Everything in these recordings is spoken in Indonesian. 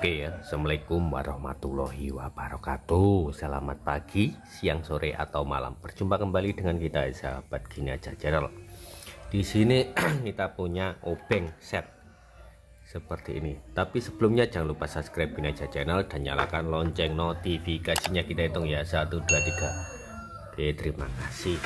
Oke ya, Assalamualaikum warahmatullahi wabarakatuh Selamat pagi, siang, sore, atau malam Berjumpa kembali dengan kita sahabat Gini Aja Channel Di sini kita punya obeng set Seperti ini Tapi sebelumnya jangan lupa subscribe Gini Aja Channel Dan nyalakan lonceng notifikasinya Kita hitung ya 1, 2, 3 Oke, terima kasih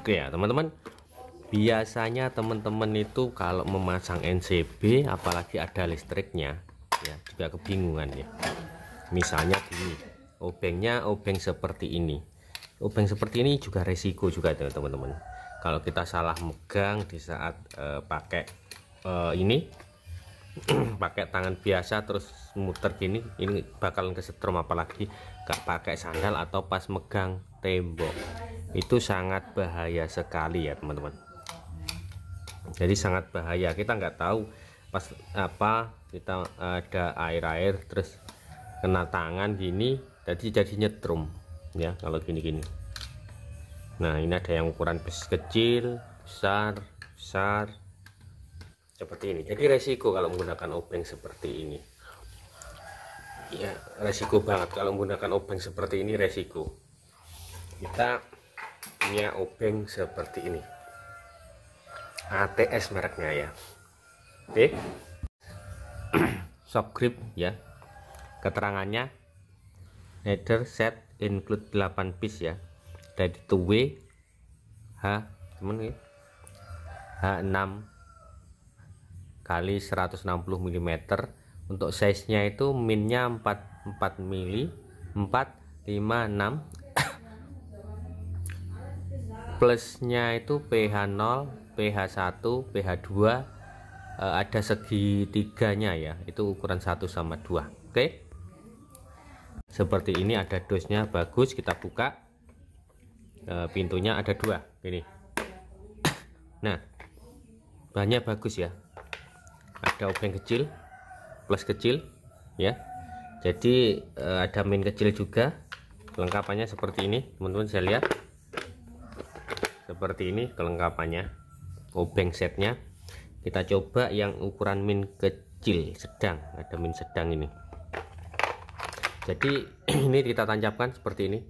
oke ya teman-teman biasanya teman-teman itu kalau memasang NCB apalagi ada listriknya ya juga kebingungan ya misalnya gini obengnya obeng seperti ini obeng seperti ini juga resiko juga teman-teman kalau kita salah megang di saat uh, pakai uh, ini pakai tangan biasa terus muter gini ini bakalan kesetrum apalagi gak pakai sandal atau pas megang tembok itu sangat bahaya sekali ya teman-teman jadi sangat bahaya kita nggak tahu pas apa kita ada air-air terus kena tangan gini jadi jadi nyetrum ya kalau gini-gini nah ini ada yang ukuran kecil besar besar seperti ini jadi resiko kalau menggunakan obeng seperti ini ya resiko banget kalau menggunakan obeng seperti ini resiko kita punya obeng seperti ini ATS mereknya ya oke okay. grip ya keterangannya header set include 8 piece ya dari 2W H temen ya H6 kali 160 mm untuk size nya itu minnya 4 4 mili 4 5 6 plusnya itu pH 0 pH 1 pH 2 eh, ada segi tiganya ya itu ukuran 1 sama 2 oke okay? seperti ini ada dosnya bagus kita buka eh, pintunya ada dua ini nah banyak bagus ya ada obeng kecil plus kecil ya jadi eh, ada min kecil juga lengkapannya seperti ini teman-teman saya lihat seperti ini kelengkapannya obeng setnya kita coba yang ukuran min kecil sedang ada min sedang ini jadi ini kita tancapkan seperti ini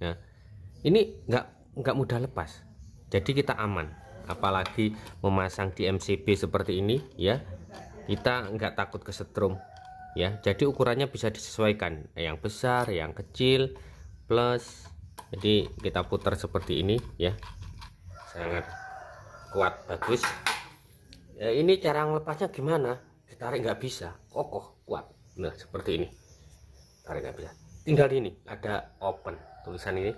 Ya, ini enggak enggak mudah lepas jadi kita aman apalagi memasang di MCB seperti ini ya kita enggak takut kesetrum ya jadi ukurannya bisa disesuaikan yang besar yang kecil plus jadi kita putar seperti ini ya sangat kuat bagus ya, ini cara melepasnya gimana ditarik nggak bisa kokoh kuat nah seperti ini tarik nggak bisa tinggal ini ada open tulisan ini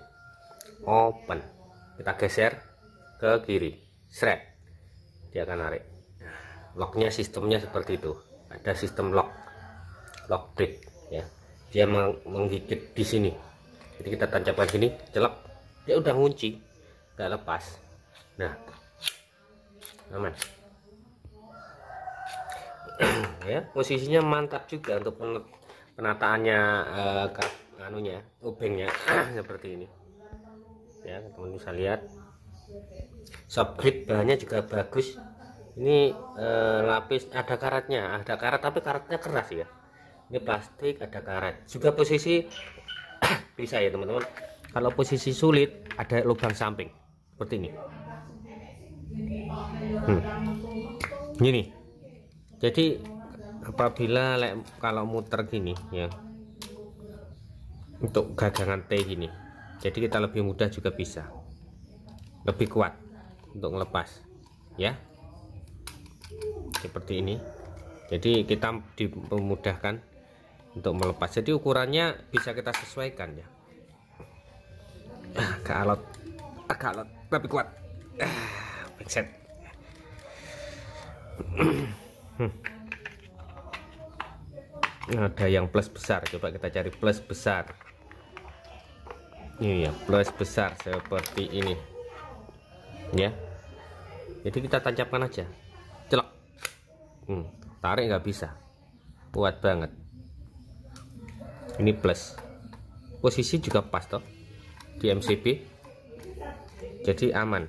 open kita geser ke kiri seret dia akan narik locknya sistemnya seperti itu ada sistem lock lock break ya dia meng menggigit di sini jadi kita tancapkan sini celak dia udah ngunci nggak lepas nah aman ya posisinya mantap juga untuk penataannya eh, kap, anunya obengnya seperti ini ya teman teman bisa lihat soft bahannya juga bagus ini eh, lapis ada karatnya ada karat tapi karatnya keras ya ini plastik ada karat juga posisi bisa ya teman-teman kalau posisi sulit ada lubang samping seperti ini hmm. gini jadi apabila like, kalau muter gini ya untuk gagangan T gini jadi kita lebih mudah juga bisa lebih kuat untuk melepas ya seperti ini jadi kita dimudahkan untuk melepas jadi ukurannya bisa kita sesuaikan ya ah, agak alot agak alot tapi kuat ah, Hmm. Hmm. ada yang plus besar coba kita cari plus besar ini ya plus besar seperti ini ya jadi kita tancapkan aja celak hmm, tarik nggak bisa kuat banget ini plus posisi juga pas toh di MCB jadi aman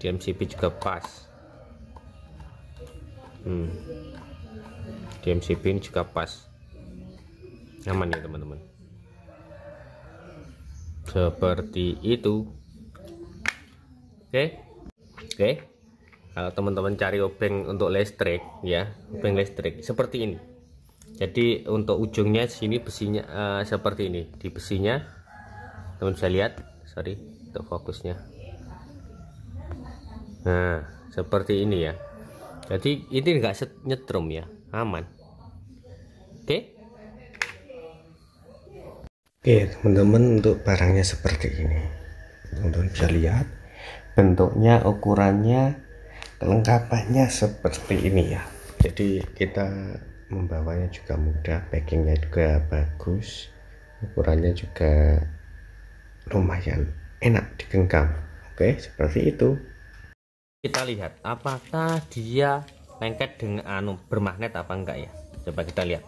di MCB juga pas hmm. di MCB juga pas nyaman ya teman-teman seperti itu oke okay. oke okay. kalau teman-teman cari obeng untuk listrik ya obeng listrik seperti ini jadi untuk ujungnya sini besinya uh, seperti ini di besinya teman bisa lihat sorry untuk fokusnya nah seperti ini ya jadi ini nggak nyetrum ya aman oke okay? Oke okay, teman-teman untuk barangnya seperti ini teman-teman bisa lihat bentuknya ukurannya kelengkapannya seperti ini ya jadi kita membawanya juga mudah packingnya juga bagus ukurannya juga lumayan enak digenggam oke okay, seperti itu kita lihat apakah dia lengket dengan anu bermagnet apa enggak ya coba kita lihat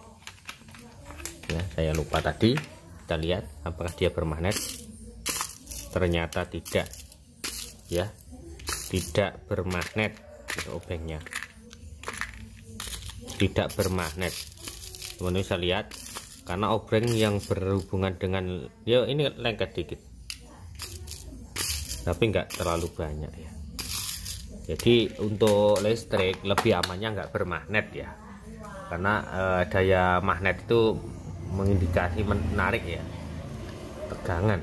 ya saya lupa tadi kita lihat apakah dia bermagnet ternyata tidak ya tidak bermagnet obengnya tidak bermagnet teman-teman bisa lihat karena obeng yang berhubungan dengan ya ini lengket dikit tapi enggak terlalu banyak ya jadi untuk listrik lebih amannya nggak bermagnet ya karena e, daya magnet itu mengindikasi menarik ya tegangan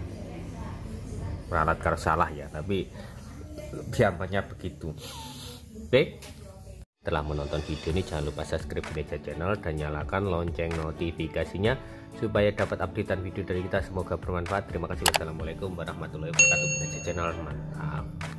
peralat kalau salah ya tapi lebih amannya begitu oke telah menonton video ini jangan lupa subscribe Gereja Channel dan nyalakan lonceng notifikasinya supaya dapat updatean video dari kita semoga bermanfaat terima kasih wassalamualaikum warahmatullahi wabarakatuh Gereja Channel mantap